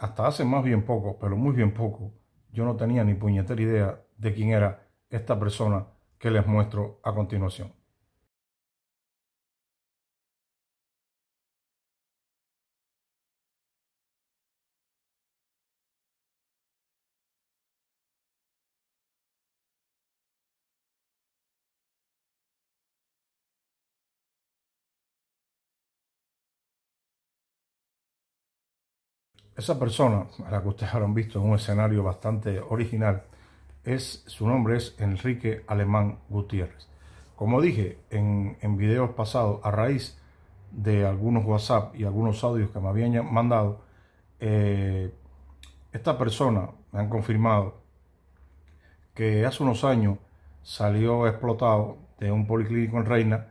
hasta hace más bien poco, pero muy bien poco, yo no tenía ni puñetera idea de quién era esta persona que les muestro a continuación. Esa persona a la que ustedes habrán visto en un escenario bastante original es, su nombre es Enrique Alemán Gutiérrez. Como dije en, en videos pasados, a raíz de algunos WhatsApp y algunos audios que me habían mandado, eh, esta persona me han confirmado que hace unos años salió explotado de un policlínico en Reina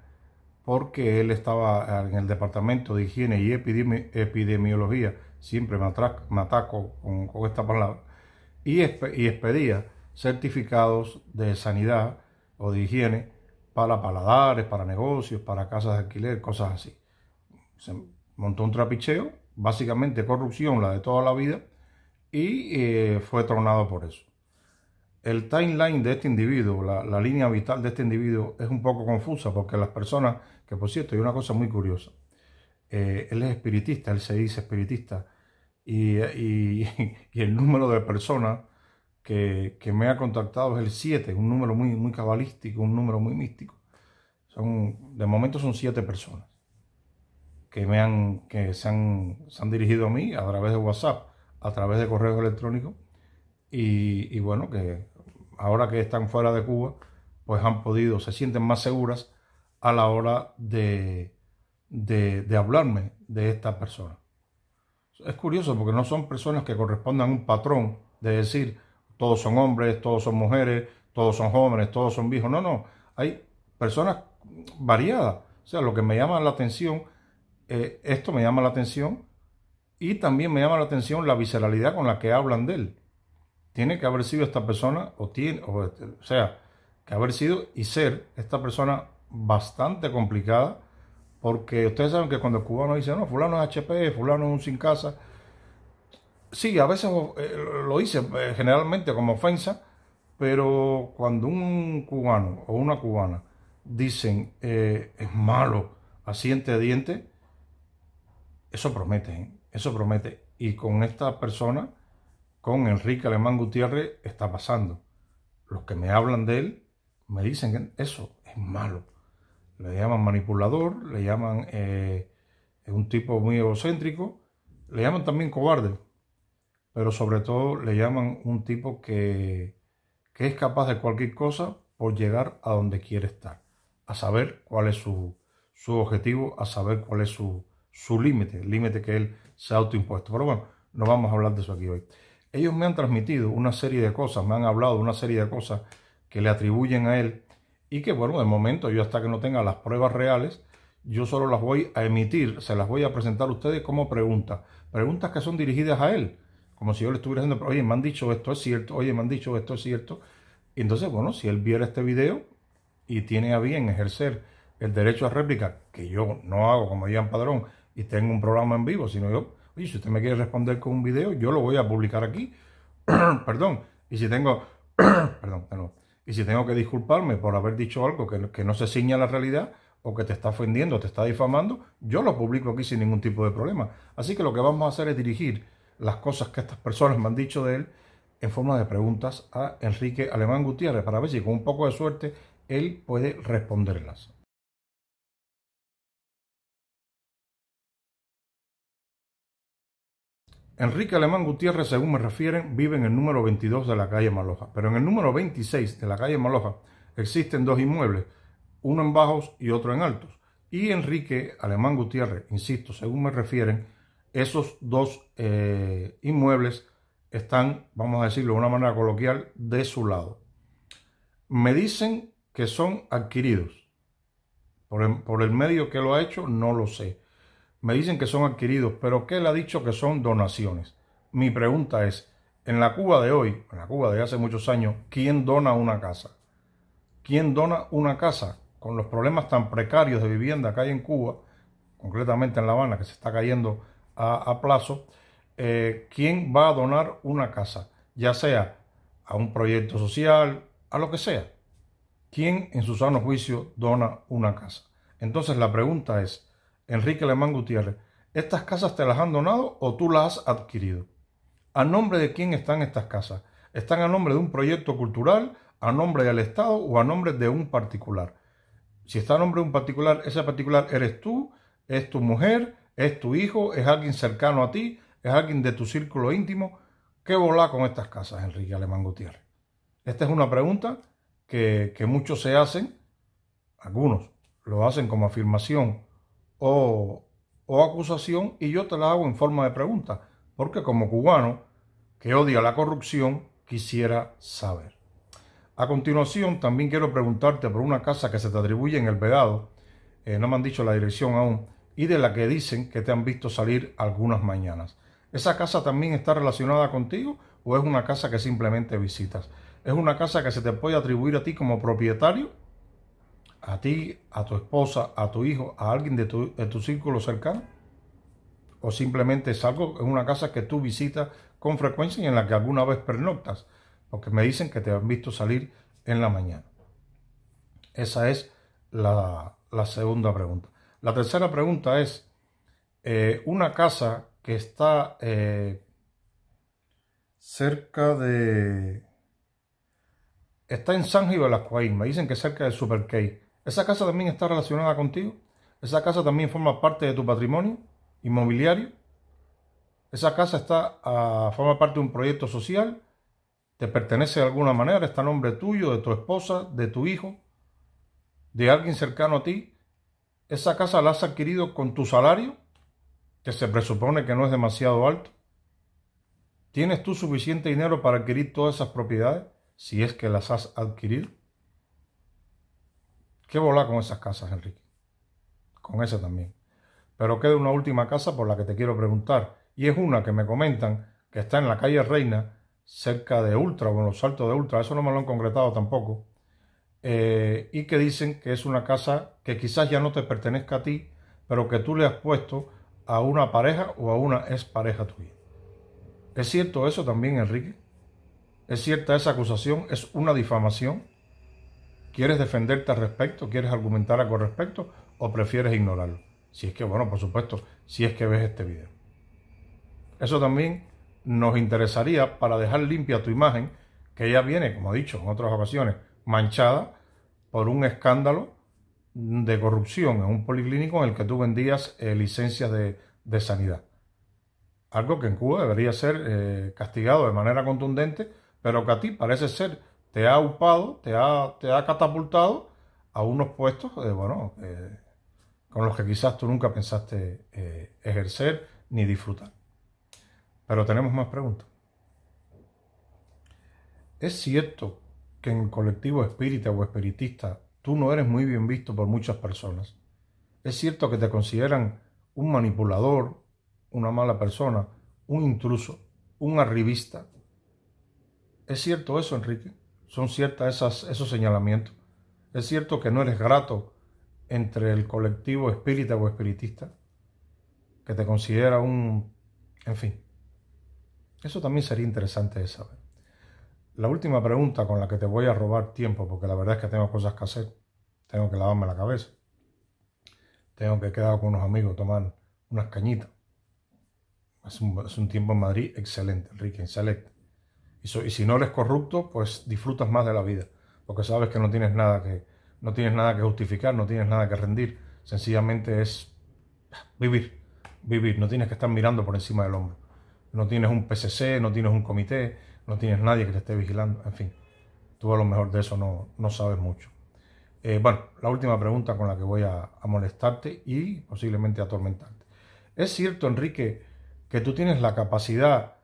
porque él estaba en el departamento de higiene y epidemiología siempre me, ataco con, esta palabra, y, expedía certificados de sanidad o de higiene para paladares, para negocios, para casas de alquiler, cosas así. Se montó un trapicheo, básicamente corrupción, la de toda la vida, y eh, fue tronado por eso. El timeline de este individuo, la, la línea vital de este individuo es un poco confusa porque las personas, que por cierto, hay una cosa muy curiosa, eh, él es espiritista, él se dice espiritista. Y, el número de personas que, me ha contactado es el 7, un número muy, muy cabalístico, un número muy místico. Son, de momento son 7 personas que, me han, que se, han, dirigido a mí a través de WhatsApp, a través de correo electrónico. Y, y bueno, que ahora que están fuera de Cuba, pues han podido, se sienten más seguras a la hora de, de, hablarme de esta persona. Es curioso porque no son personas que correspondan a un patrón de decir todos son hombres, todos son mujeres, todos son jóvenes, todos son viejos. No, no. Hay personas variadas. O sea, lo que me llama la atención, eh, esto me llama la atención y también me llama la atención la visceralidad con la que hablan de él. Tiene que haber sido esta persona, o tiene, o, o sea, que haber sido y ser esta persona bastante complicada porque ustedes saben que cuando el cubano dice, no, fulano es HP, fulano es un sin casa. Sí, a veces eh, lo dice eh, generalmente como ofensa, pero cuando un cubano o una cubana dicen eh, es malo, asiente de diente, eso promete, eso promete. Y con esta persona, con Enrique Alemán Gutiérrez, está pasando. Los que me hablan de él me dicen que eso es malo le llaman manipulador, le llaman eh, un tipo muy egocéntrico, le llaman también cobarde, pero sobre todo le llaman un tipo que, que es capaz de cualquier cosa por llegar a donde quiere estar, a saber cuál es su, su objetivo, a saber cuál es su, su límite, el límite que él se ha autoimpuesto. Pero bueno, no vamos a hablar de eso aquí hoy. Ellos me han transmitido una serie de cosas, me han hablado de una serie de cosas que le atribuyen a él y que bueno, de momento yo hasta que no tenga las pruebas reales, yo solo las voy a emitir, se las voy a presentar a ustedes como preguntas, preguntas que son dirigidas a él, como si yo le estuviera diciendo, oye, me han dicho esto es cierto, oye, me han dicho esto es cierto. Y entonces, bueno, si él viera este video y tiene a bien ejercer el derecho a réplica, que yo no hago como Ian Padrón y tengo un programa en vivo, sino yo, oye, si usted me quiere responder con un video, yo lo voy a publicar aquí, perdón, y si tengo, perdón, perdón. Y si tengo que disculparme por haber dicho algo que, no se ciña a la realidad o que te está ofendiendo, te está difamando, yo lo publico aquí sin ningún tipo de problema. Así que lo que vamos a hacer es dirigir las cosas que estas personas me han dicho de él en forma de preguntas a Enrique Alemán Gutiérrez para ver si con un poco de suerte él puede responderlas. Enrique Alemán Gutiérrez, según me refieren, vive en el número 22 de la calle Maloja, pero en el número 26 de la calle Maloja existen dos inmuebles, uno en bajos y otro en altos. Y Enrique Alemán Gutiérrez, insisto, según me refieren, esos dos eh, inmuebles están, vamos a decirlo de una manera coloquial, de su lado. Me dicen que son adquiridos. por el medio que lo ha hecho, no lo sé. Me dicen que son adquiridos, pero ¿qué le ha dicho que son donaciones. Mi pregunta es, en la Cuba de hoy, en la Cuba de hace muchos años, ¿quién dona una casa? ¿Quién dona una casa con los problemas tan precarios de vivienda que hay en Cuba, concretamente en La Habana, que se está cayendo a, plazo? Eh, ¿Quién va a donar una casa? Ya sea a un proyecto social, a lo que sea. ¿Quién en su sano juicio dona una casa? Entonces la pregunta es, Enrique Alemán Gutiérrez, ¿estas casas te las han donado o tú las has adquirido? ¿A nombre de quién están estas casas? ¿Están a nombre de un proyecto cultural, a nombre del Estado o a nombre de un particular? Si está a nombre de un particular, ese particular eres tú, es tu mujer, es tu hijo, es alguien cercano a ti, es alguien de tu círculo íntimo. ¿Qué volá con estas casas, Enrique Alemán Gutiérrez? Esta es una pregunta que, que muchos se hacen, algunos lo hacen como afirmación o, o acusación y yo te la hago en forma de pregunta, porque como cubano que odia la corrupción, quisiera saber. A continuación, también quiero preguntarte por una casa que se te atribuye en el pegado eh, no me han dicho la dirección aún, y de la que dicen que te han visto salir algunas mañanas. ¿Esa casa también está relacionada contigo o es una casa que simplemente visitas? ¿Es una casa que se te puede atribuir a ti como propietario a ti, a tu esposa, a tu hijo, a alguien de tu, círculo cercano? ¿O simplemente es algo en una casa que tú visitas con frecuencia y en la que alguna vez pernoctas? Porque me dicen que te han visto salir en la mañana. Esa es la, segunda pregunta. La tercera pregunta es, eh, una casa que está eh, cerca de... Está en San Gil de las Me dicen que cerca de Super Cay. ¿Esa casa también está relacionada contigo? ¿Esa casa también forma parte de tu patrimonio inmobiliario? ¿Esa casa está, ah, forma parte de un proyecto social? ¿Te pertenece de alguna manera? ¿Está a nombre tuyo, de tu esposa, de tu hijo, de alguien cercano a ti? ¿Esa casa la has adquirido con tu salario, que se presupone que no es demasiado alto? ¿Tienes tú suficiente dinero para adquirir todas esas propiedades, si es que las has adquirido? ¿Qué volar con esas casas, Enrique? Con esa también. Pero queda una última casa por la que te quiero preguntar, y es una que me comentan que está en la calle Reina, cerca de Ultra, o en los saltos de Ultra, eso no me lo han concretado tampoco, eh, y que dicen que es una casa que quizás ya no te pertenezca a ti, pero que tú le has puesto a una pareja o a una pareja tuya. ¿Es cierto eso también, Enrique? ¿Es cierta esa acusación? ¿Es una difamación? ¿Quieres defenderte al respecto? ¿Quieres argumentar algo al respecto? ¿O prefieres ignorarlo? Si es que, bueno, por supuesto, si es que ves este video. Eso también nos interesaría para dejar limpia tu imagen, que ya viene, como he dicho en otras ocasiones, manchada por un escándalo de corrupción en un policlínico en el que tú vendías eh, licencias de, de, sanidad. Algo que en Cuba debería ser eh, castigado de manera contundente, pero que a ti parece ser te ha upado, te ha, te ha catapultado a unos puestos, de eh, bueno, eh, con los que quizás tú nunca pensaste eh, ejercer ni disfrutar. Pero tenemos más preguntas. ¿Es cierto que en el colectivo espírita o espiritista tú no eres muy bien visto por muchas personas? ¿Es cierto que te consideran un manipulador, una mala persona, un intruso, un arribista? ¿Es cierto eso, Enrique? son ciertas esas, esos señalamientos. Es cierto que no eres grato entre el colectivo espírita o espiritista, que te considera un... En fin, eso también sería interesante de saber. La última pregunta con la que te voy a robar tiempo, porque la verdad es que tengo cosas que hacer. Tengo que lavarme la cabeza. Tengo que quedar con unos amigos, tomar unas cañitas. Es un, un tiempo en Madrid excelente, Enrique, excelente. Y, si no eres corrupto, pues disfrutas más de la vida, porque sabes que no tienes nada que, no tienes nada que justificar, no tienes nada que rendir. Sencillamente es vivir, vivir. No tienes que estar mirando por encima del hombro. No tienes un PCC, no tienes un comité, no tienes nadie que te esté vigilando. En fin, tú a lo mejor de eso no, no sabes mucho. Eh, bueno, la última pregunta con la que voy a, molestarte y posiblemente atormentarte. ¿Es cierto, Enrique, que tú tienes la capacidad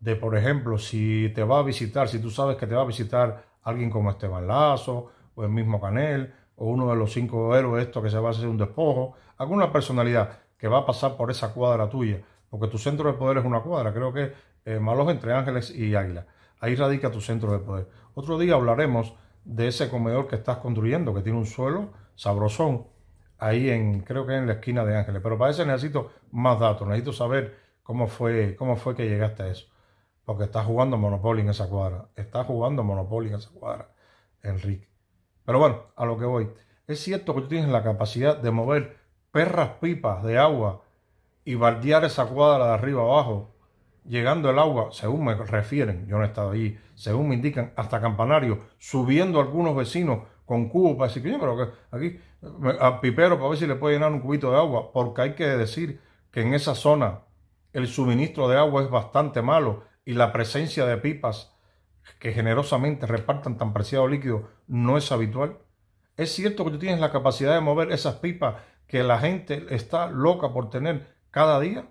de, por ejemplo, si te va a visitar, si tú sabes que te va a visitar alguien como Esteban Lazo o el mismo Canel o uno de los cinco héroes esto que se va a hacer un despojo, alguna personalidad que va a pasar por esa cuadra tuya, porque tu centro de poder es una cuadra, creo que eh, Malos entre Ángeles y Águila, ahí radica tu centro de poder. Otro día hablaremos de ese comedor que estás construyendo, que tiene un suelo sabrosón, ahí en, creo que en la esquina de Ángeles, pero para eso necesito más datos, necesito saber cómo fue, cómo fue que llegaste a eso. Porque está jugando Monopoly en esa cuadra. Está jugando Monopoly en esa cuadra, Enrique. Pero bueno, a lo que voy. Es cierto que tú tienes la capacidad de mover perras pipas de agua y baldear esa cuadra de arriba abajo, llegando el agua, según me refieren, yo no he estado allí, según me indican, hasta Campanario, subiendo algunos vecinos con cubos para decir, pero que aquí, a pipero para ver si le puede llenar un cubito de agua, porque hay que decir que en esa zona el suministro de agua es bastante malo y la presencia de pipas que generosamente repartan tan preciado líquido no es habitual. Es cierto que tú tienes la capacidad de mover esas pipas que la gente está loca por tener cada día.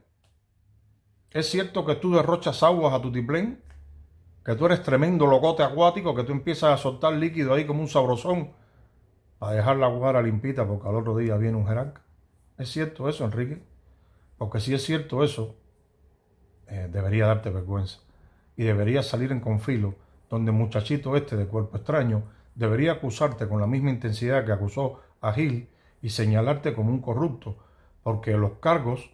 Es cierto que tú derrochas aguas a tu tiplén, que tú eres tremendo locote acuático, que tú empiezas a soltar líquido ahí como un sabrosón para dejar la aguara limpita porque al otro día viene un jerarca. ¿Es cierto eso, Enrique? Porque si es cierto eso, eh, debería darte vergüenza. Y debería salir en confilo donde muchachito este de cuerpo extraño debería acusarte con la misma intensidad que acusó a Gil y señalarte como un corrupto, porque los cargos,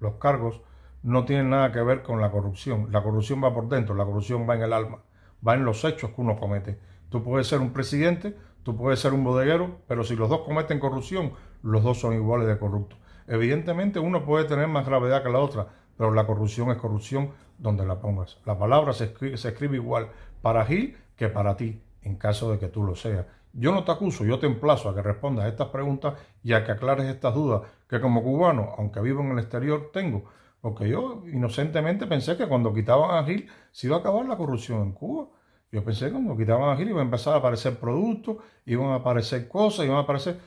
los cargos no tienen nada que ver con la corrupción. La corrupción va por dentro, la corrupción va en el alma, va en los hechos que uno comete. Tú puedes ser un presidente, tú puedes ser un bodeguero, pero si los dos cometen corrupción, los dos son iguales de corruptos. Evidentemente uno puede tener más gravedad que la otra, pero la corrupción es corrupción donde la pongas. La palabra se escribe, igual para Gil que para ti, en caso de que tú lo seas. Yo no te acuso, yo te emplazo a que respondas estas preguntas y a que aclares estas dudas que como cubano, aunque vivo en el exterior, tengo. Porque yo inocentemente pensé que cuando quitaban a Gil se iba a acabar la corrupción en Cuba. Yo pensé que cuando quitaban a Gil iban a empezar a aparecer productos, iban a aparecer cosas, iban a aparecer...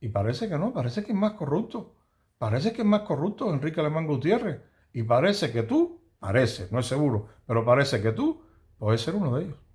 Y parece que no, parece que es más corrupto. Parece que es más corrupto Enrique Alemán Gutiérrez. Y parece que tú, parece, no es seguro, pero parece que tú puedes ser uno de ellos.